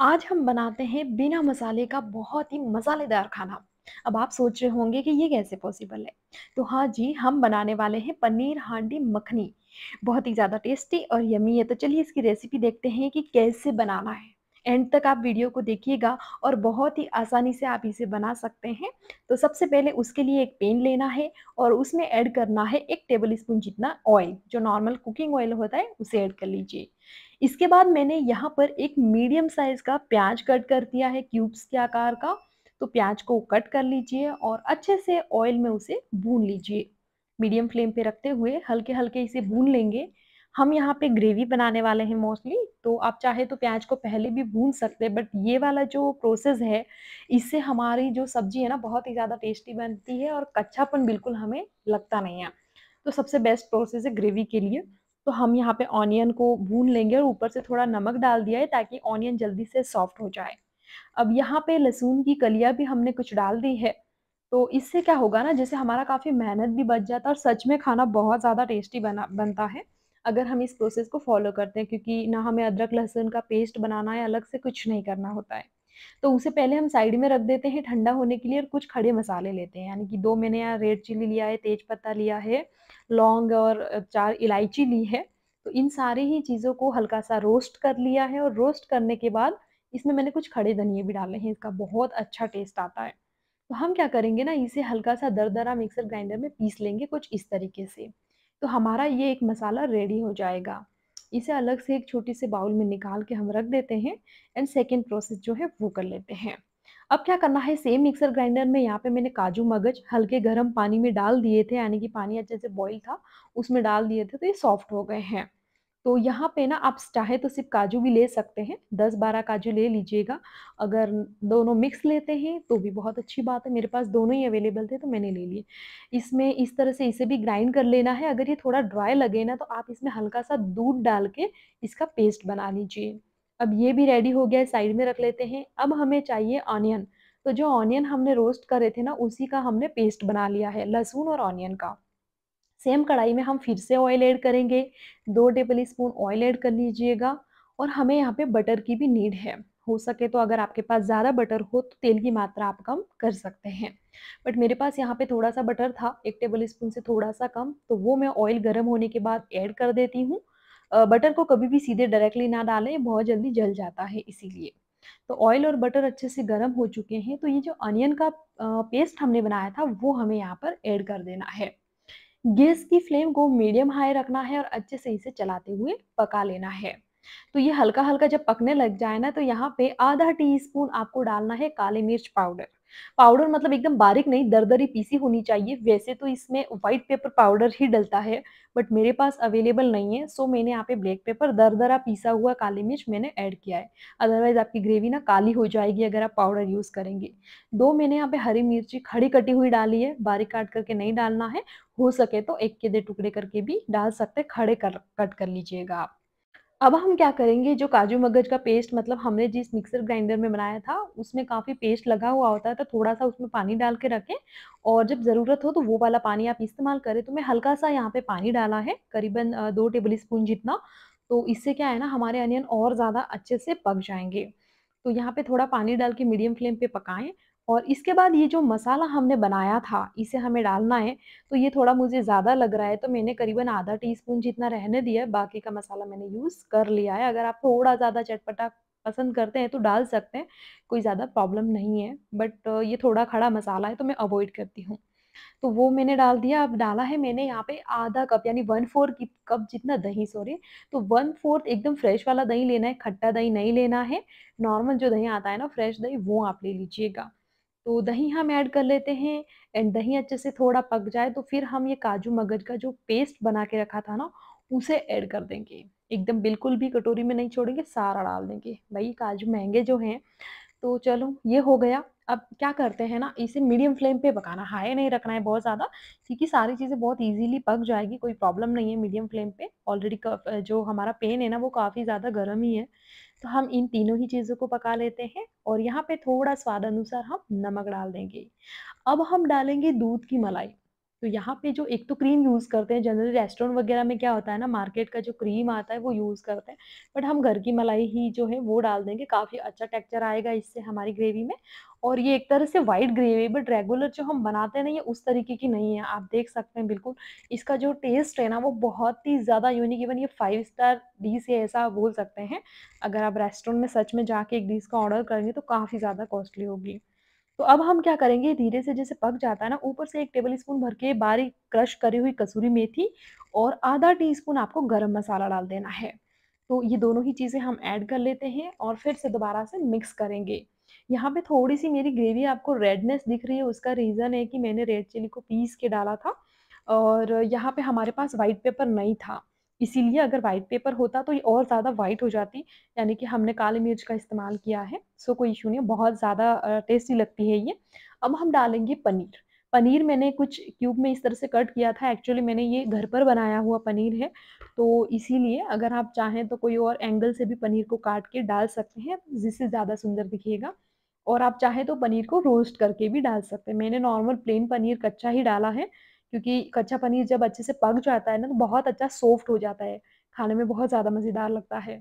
आज हम बनाते हैं बिना मसाले का बहुत ही मसालेदार खाना अब आप सोच रहे होंगे कि ये कैसे पॉसिबल है तो हाँ जी हम बनाने वाले हैं पनीर हांडी मखनी बहुत ही ज़्यादा टेस्टी और यमी है तो चलिए इसकी रेसिपी देखते हैं कि कैसे बनाना है एंड तक आप वीडियो को देखिएगा और बहुत ही आसानी से आप इसे बना सकते हैं तो सबसे पहले उसके लिए एक पेन लेना है और उसमें ऐड करना है एक टेबल स्पून जितना ऑयल जो नॉर्मल कुकिंग ऑयल होता है उसे ऐड कर लीजिए इसके बाद मैंने यहाँ पर एक मीडियम साइज़ का प्याज कट कर दिया है क्यूब्स के आकार का तो प्याज को कट कर लीजिए और अच्छे से ऑयल में उसे भून लीजिए मीडियम फ्लेम पे रखते हुए हल्के हल्के इसे भून लेंगे हम यहाँ पे ग्रेवी बनाने वाले हैं मोस्टली तो आप चाहे तो प्याज को पहले भी भून सकते हैं बट ये वाला जो प्रोसेस है इससे हमारी जो सब्जी है ना बहुत ही ज़्यादा टेस्टी बनती है और कच्चापन बिल्कुल हमें लगता नहीं है तो सबसे बेस्ट प्रोसेस है ग्रेवी के लिए तो हम यहाँ पे ऑनियन को भून लेंगे और ऊपर से थोड़ा नमक डाल दिया है ताकि ऑनियन जल्दी से सॉफ्ट हो जाए अब यहाँ पे लहसुन की कलिया भी हमने कुछ डाल दी है तो इससे क्या होगा ना जैसे हमारा काफ़ी मेहनत भी बच जाता है और सच में खाना बहुत ज़्यादा टेस्टी बना बनता है अगर हम इस प्रोसेस को फॉलो करते हैं क्योंकि ना हमें अदरक लहसुन का पेस्ट बनाना है अलग से कुछ नहीं करना होता है तो उसे पहले हम साइड में रख देते हैं ठंडा होने के लिए और कुछ खड़े मसाले लेते हैं यानी कि दो मैंने यहाँ रेड चिली लिया है तेज पत्ता लिया है लौंग और चार इलायची ली है तो इन सारी ही चीज़ों को हल्का सा रोस्ट कर लिया है और रोस्ट करने के बाद इसमें मैंने कुछ खड़े धनिए भी डाले हैं इसका बहुत अच्छा टेस्ट आता है तो हम क्या करेंगे ना इसे हल्का सा दरदरा मिक्सर ग्राइंडर में पीस लेंगे कुछ इस तरीके से तो हमारा ये एक मसाला रेडी हो जाएगा इसे अलग से एक छोटी से बाउल में निकाल के हम रख देते हैं एंड सेकेंड प्रोसेस जो है वो कर लेते हैं अब क्या करना है सेम मिक्सर ग्राइंडर में यहाँ पे मैंने काजू मगज हल्के गर्म पानी में डाल दिए थे यानी कि पानी अच्छे से बॉईल था उसमें डाल दिए थे तो ये सॉफ्ट हो गए हैं तो यहाँ पे ना आप चाहे तो सिर्फ काजू भी ले सकते हैं दस बारह काजू ले लीजिएगा अगर दोनों मिक्स लेते हैं तो भी बहुत अच्छी बात है मेरे पास दोनों ही अवेलेबल थे तो मैंने ले लिए इसमें इस तरह से इसे भी ग्राइंड कर लेना है अगर ये थोड़ा ड्राई लगे ना तो आप इसमें हल्का सा दूध डाल के इसका पेस्ट बना लीजिए अब ये भी रेडी हो गया है साइड में रख लेते हैं अब हमें चाहिए ऑनियन तो जो ऑनियन हमने रोस्ट करे थे ना उसी का हमने पेस्ट बना लिया है लहसुन और ऑनियन का सेम कढ़ाई में हम फिर से ऑयल ऐड करेंगे दो टेबल स्पून ऑयल ऐड कर लीजिएगा और हमें यहाँ पे बटर की भी नीड है हो सके तो अगर आपके पास ज़्यादा बटर हो तो तेल की मात्रा आप कम कर सकते हैं बट मेरे पास यहाँ पे थोड़ा सा बटर था एक टेबल स्पून से थोड़ा सा कम तो वो मैं ऑयल गर्म होने के बाद ऐड कर देती हूँ बटर को कभी भी सीधे डायरेक्टली ना डालें बहुत जल्दी जल जाता है इसीलिए तो ऑयल और बटर अच्छे से गर्म हो चुके हैं तो ये जो अनियन का पेस्ट हमने बनाया था वो हमें यहाँ पर ऐड कर देना है गैस की फ्लेम को मीडियम हाई रखना है और अच्छे से इसे चलाते हुए पका लेना है तो ये हल्का हल्का जब पकने लग जाए ना तो यहाँ पे आधा टीस्पून आपको डालना है काली मिर्च पाउडर पाउडर मतलब एकदम बारीक नहीं दरदरी पीसी होनी चाहिए वैसे तो इसमें व्हाइट पेपर पाउडर ही डलता है बट मेरे पास अवेलेबल नहीं है सो मैंने यहाँ पे ब्लैक पेपर दरदरा पीसा हुआ काली मिर्च मैंने ऐड किया है अदरवाइज़ आपकी ग्रेवी ना काली हो जाएगी अगर आप पाउडर यूज़ करेंगे दो मैंने यहाँ पे हरी मिर्ची खड़ी कटी हुई डाली है बारीक काट करके नहीं डालना है हो सके तो एक के दे टुकड़े करके भी डाल सकते खड़े कर कट कर लीजिएगा आप अब हम क्या करेंगे जो काजू मगज का पेस्ट मतलब हमने जिस मिक्सर ग्राइंडर में बनाया था उसमें काफ़ी पेस्ट लगा हुआ होता है तो थोड़ा सा उसमें पानी डाल के रखें और जब ज़रूरत हो तो वो वाला पानी आप इस्तेमाल करें तो मैं हल्का सा यहाँ पे पानी डाला है करीबन दो टेबल स्पून जितना तो इससे क्या है ना हमारे अनियन और ज़्यादा अच्छे से पक जाएंगे तो यहाँ पे थोड़ा पानी डाल के मीडियम फ्लेम पे पकाएं और इसके बाद ये जो मसाला हमने बनाया था इसे हमें डालना है तो ये थोड़ा मुझे ज़्यादा लग रहा है तो मैंने करीबन आधा टीस्पून जितना रहने दिया है बाकी का मसाला मैंने यूज़ कर लिया है अगर आप थोड़ा ज़्यादा चटपटा पसंद करते हैं तो डाल सकते हैं कोई ज़्यादा प्रॉब्लम नहीं है बट ये थोड़ा खड़ा मसाला है तो मैं अवॉइड करती हूँ तो वो मैंने डाल दिया अब डाला है मैंने यहाँ पे आधा कप यानी वन फोर कप जितना दही सॉरी तो वन फोर्थ एकदम फ्रेश वाला दही लेना है खट्टा दही नहीं लेना है नॉर्मल जो दही आता है ना फ्रेश दही वो आप ले लीजिएगा तो दही हम ऐड कर लेते हैं एंड दही अच्छे से थोड़ा पक जाए तो फिर हम ये काजू मगज का जो पेस्ट बना के रखा था ना उसे ऐड कर देंगे एकदम बिल्कुल भी कटोरी में नहीं छोड़ेंगे सारा डाल देंगे भाई काजू महंगे जो हैं तो चलो ये हो गया अब क्या करते हैं ना इसे मीडियम फ्लेम पे पकाना हाई नहीं रखना है बहुत ज़्यादा क्योंकि सारी चीज़ें बहुत इजीली पक जाएगी कोई प्रॉब्लम नहीं है मीडियम फ्लेम पे ऑलरेडी जो हमारा पेन है ना वो काफ़ी ज़्यादा गर्म ही है तो हम इन तीनों ही चीज़ों को पका लेते हैं और यहाँ पे थोड़ा स्वाद अनुसार हम नमक डाल देंगे अब हम डालेंगे दूध की मलाई तो यहाँ पे जो एक तो क्रीम यूज़ करते हैं जनरली रेस्टोरेंट वगैरह में क्या होता है ना मार्केट का जो क्रीम आता है वो यूज़ करते हैं बट हम घर की मलाई ही जो है वो डाल देंगे काफ़ी अच्छा टेक्चर आएगा इससे हमारी ग्रेवी में और ये एक तरह से वाइट ग्रेवी बट रेगुलर जो हम बनाते हैं ना ये उस तरीके की नहीं है आप देख सकते हैं बिल्कुल इसका जो टेस्ट है ना वो बहुत ही ज़्यादा यूनिक इवन ये फाइव स्टार डिश है ऐसा बोल सकते हैं अगर आप रेस्टोरेंट में सच में जाके एक डिश का ऑर्डर करेंगे तो काफ़ी ज़्यादा कॉस्टली होगी तो अब हम क्या करेंगे धीरे से जैसे पक जाता है ना ऊपर से एक टेबल स्पून भर के बारीक क्रश करी हुई कसूरी मेथी और आधा टी स्पून आपको गर्म मसाला डाल देना है तो ये दोनों ही चीज़ें हम ऐड कर लेते हैं और फिर से दोबारा से मिक्स करेंगे यहाँ पे थोड़ी सी मेरी ग्रेवी आपको रेडनेस दिख रही है उसका रीज़न है कि मैंने रेड चिली को पीस के डाला था और यहाँ पे हमारे पास वाइट पेपर नहीं था इसीलिए अगर वाइट पेपर होता तो ये और ज़्यादा वाइट हो जाती यानी कि हमने काली मिर्च का इस्तेमाल किया है सो कोई इशू नहीं बहुत ज़्यादा टेस्टी लगती है ये अब हम डालेंगे पनीर पनीर मैंने कुछ क्यूब में इस तरह से कट किया था एक्चुअली मैंने ये घर पर बनाया हुआ पनीर है तो इसीलिए अगर आप चाहें तो कोई और एंगल से भी पनीर को काट के डाल सकते हैं जिससे ज़्यादा सुंदर दिखेगा और आप चाहें तो पनीर को रोस्ट करके भी डाल सकते हैं मैंने नॉर्मल प्लेन पनीर कच्चा ही डाला है क्योंकि कच्चा पनीर जब अच्छे से पक जाता है ना तो बहुत अच्छा सॉफ्ट हो जाता है खाने में बहुत ज़्यादा मज़ेदार लगता है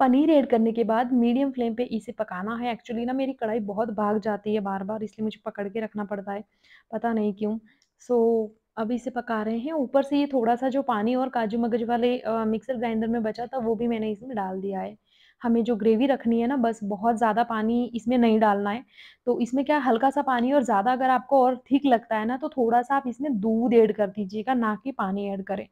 पनीर ऐड करने के बाद मीडियम फ्लेम पे इसे पकाना है एक्चुअली ना मेरी कढ़ाई बहुत भाग जाती है बार बार इसलिए मुझे पकड़ के रखना पड़ता है पता नहीं क्यों सो so, अब इसे पका रहे हैं ऊपर से ये थोड़ा सा जो पानी और काजू मगज वाले मिक्सर ग्राइंडर में बचा था वो भी मैंने इसमें डाल दिया है हमें जो ग्रेवी रखनी है ना बस बहुत ज़्यादा पानी इसमें नहीं डालना है तो इसमें क्या हल्का सा पानी और ज़्यादा अगर आपको और ठीक लगता है ना तो थोड़ा सा आप इसमें दूध ऐड कर दीजिएगा ना कि पानी ऐड करें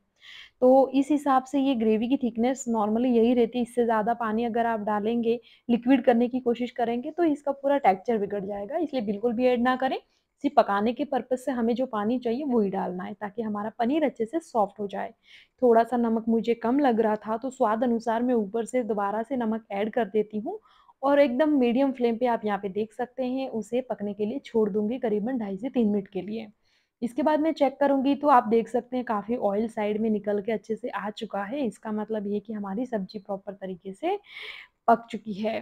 तो इस हिसाब से ये ग्रेवी की थिकनेस नॉर्मली यही रहती है इससे ज़्यादा पानी अगर आप डालेंगे लिक्विड करने की कोशिश करेंगे तो इसका पूरा टेक्सचर बिगड़ जाएगा इसलिए बिल्कुल भी ऐड ना करें सिर्फ पकाने के पर्पज़ से हमें जो पानी चाहिए वही डालना है ताकि हमारा पनीर अच्छे से सॉफ्ट हो जाए थोड़ा सा नमक मुझे कम लग रहा था तो स्वाद अनुसार मैं ऊपर से दोबारा से नमक ऐड कर देती हूँ और एकदम मीडियम फ्लेम पे आप यहाँ पे देख सकते हैं उसे पकने के लिए छोड़ दूंगी करीबन ढाई से तीन मिनट के लिए इसके बाद मैं चेक करूंगी तो आप देख सकते हैं काफ़ी ऑयल साइड में निकल के अच्छे से आ चुका है इसका मतलब ये कि हमारी सब्जी प्रॉपर तरीके से पक चुकी है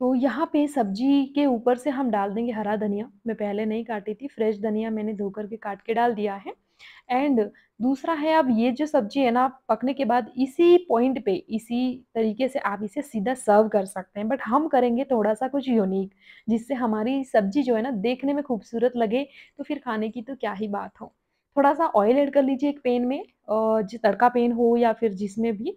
तो यहाँ पे सब्जी के ऊपर से हम डाल देंगे हरा धनिया मैं पहले नहीं काटी थी फ्रेश धनिया मैंने धोकर के काट के डाल दिया है एंड दूसरा है अब ये जो सब्जी है ना पकने के बाद इसी पॉइंट पे इसी तरीके से आप इसे सीधा सर्व कर सकते हैं बट हम करेंगे थोड़ा सा कुछ यूनिक जिससे हमारी सब्जी जो है ना देखने में खूबसूरत लगे तो फिर खाने की तो क्या ही बात हो थोड़ा सा ऑयल ऐड कर लीजिए एक पेन में जो तड़का पेन हो या फिर जिसमें भी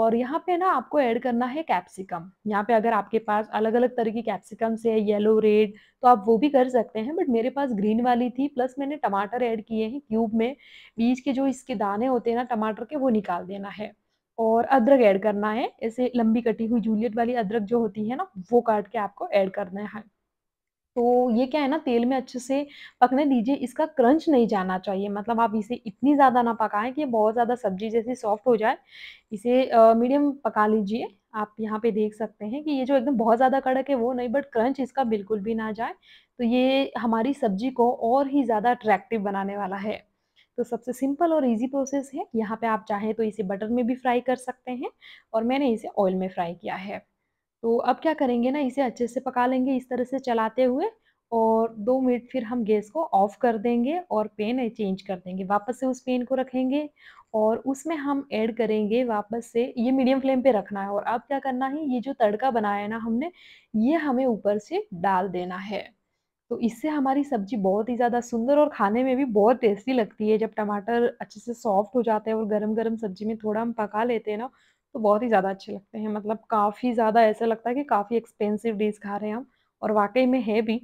और यहाँ पे ना आपको ऐड करना है कैप्सिकम यहाँ पे अगर आपके पास अलग अलग तरह की कैप्सिकम्स है येलो रेड तो आप वो भी कर सकते हैं बट मेरे पास ग्रीन वाली थी प्लस मैंने टमाटर ऐड किए हैं क्यूब में बीज के जो इसके दाने होते हैं ना टमाटर के वो निकाल देना है और अदरक ऐड करना है ऐसे लंबी कटी हुई जूलियट वाली अदरक जो होती है ना वो काट के आपको ऐड करना है तो ये क्या है ना तेल में अच्छे से पकने दीजिए इसका क्रंच नहीं जाना चाहिए मतलब आप इसे इतनी ज़्यादा ना पकाएं कि बहुत ज़्यादा सब्जी जैसी सॉफ्ट हो जाए इसे मीडियम पका लीजिए आप यहाँ पे देख सकते हैं कि ये जो एकदम बहुत ज़्यादा कड़क है वो नहीं बट क्रंच इसका बिल्कुल भी ना जाए तो ये हमारी सब्जी को और ही ज़्यादा अट्रैक्टिव बनाने वाला है तो सबसे सिंपल और इजी प्रोसेस है यहाँ पे आप चाहें तो इसे बटर में भी फ्राई कर सकते हैं और मैंने इसे ऑयल में फ्राई किया है तो अब क्या करेंगे ना इसे अच्छे से पका लेंगे इस तरह से चलाते हुए और दो मिनट फिर हम गैस को ऑफ कर देंगे और पेन चेंज कर देंगे वापस से उस पेन को रखेंगे और उसमें हम ऐड करेंगे वापस से ये मीडियम फ्लेम पे रखना है और अब क्या करना है ये जो तड़का बनाया है ना हमने ये हमें ऊपर से डाल देना है तो इससे हमारी सब्ज़ी बहुत ही ज़्यादा सुंदर और खाने में भी बहुत टेस्टी लगती है जब टमाटर अच्छे से सॉफ्ट हो जाते हैं और गरम गरम सब्जी में थोड़ा हम पका लेते हैं ना तो बहुत ही ज़्यादा अच्छे लगते हैं मतलब काफ़ी ज़्यादा ऐसा लगता है कि काफ़ी एक्सपेंसिव डिश खा रहे हैं हम और वाकई में है भी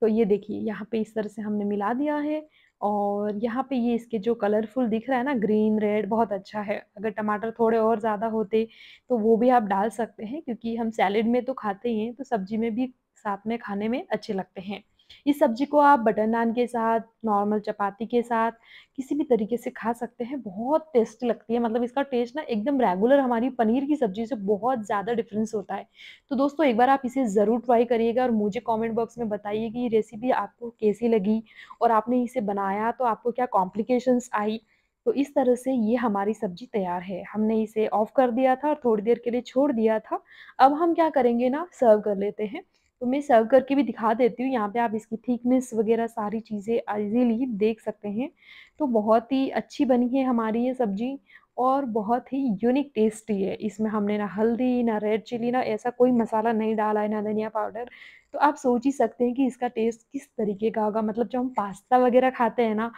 तो ये देखिए यहाँ पे इस तरह से हमने मिला दिया है और यहाँ पे ये इसके जो कलरफुल दिख रहा है ना ग्रीन रेड बहुत अच्छा है अगर टमाटर थोड़े और ज़्यादा होते तो वो भी आप डाल सकते हैं क्योंकि हम सैलेड में तो खाते ही हैं तो सब्जी में भी साथ में खाने में अच्छे लगते हैं इस सब्जी को आप बटर नान के साथ नॉर्मल चपाती के साथ किसी भी तरीके से खा सकते हैं बहुत टेस्टी लगती है मतलब इसका टेस्ट ना एकदम रेगुलर हमारी पनीर की सब्जी से बहुत ज़्यादा डिफरेंस होता है तो दोस्तों एक बार आप इसे ज़रूर ट्राई करिएगा और मुझे कमेंट बॉक्स में बताइए कि ये रेसिपी आपको कैसी लगी और आपने इसे बनाया तो आपको क्या कॉम्प्लिकेशंस आई तो इस तरह से ये हमारी सब्जी तैयार है हमने इसे ऑफ़ कर दिया था और थोड़ी देर के लिए छोड़ दिया था अब हम क्या करेंगे ना सर्व कर लेते हैं तो मैं सर्व करके भी दिखा देती हूँ यहाँ पे आप इसकी थिकनेस वगैरह सारी चीज़ें इजीली देख सकते हैं तो बहुत ही अच्छी बनी है हमारी ये सब्ज़ी और बहुत ही यूनिक टेस्टी है इसमें हमने ना हल्दी ना रेड चिली ना ऐसा कोई मसाला नहीं डाला है ना धनिया पाउडर तो आप सोच ही सकते हैं कि इसका टेस्ट किस तरीके का होगा मतलब जो हम पास्ता वगैरह खाते हैं ना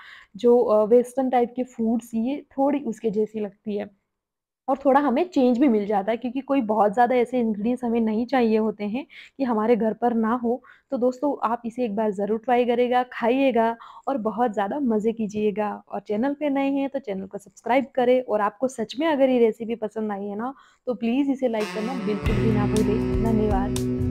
जो वेस्टर्न टाइप के फूड्स ये थोड़ी उसके जैसी लगती है और थोड़ा हमें चेंज भी मिल जाता है क्योंकि कोई बहुत ज़्यादा ऐसे इंग्रेडिएंट्स हमें नहीं चाहिए होते हैं कि हमारे घर पर ना हो तो दोस्तों आप इसे एक बार ज़रूर ट्राई करेगा खाइएगा और बहुत ज़्यादा मज़े कीजिएगा और चैनल पे नए हैं तो चैनल को सब्सक्राइब करें और आपको सच में अगर ये रेसिपी पसंद आई है ना तो प्लीज़ इसे लाइक करना बिल्कुल भी ना भूलें धन्यवाद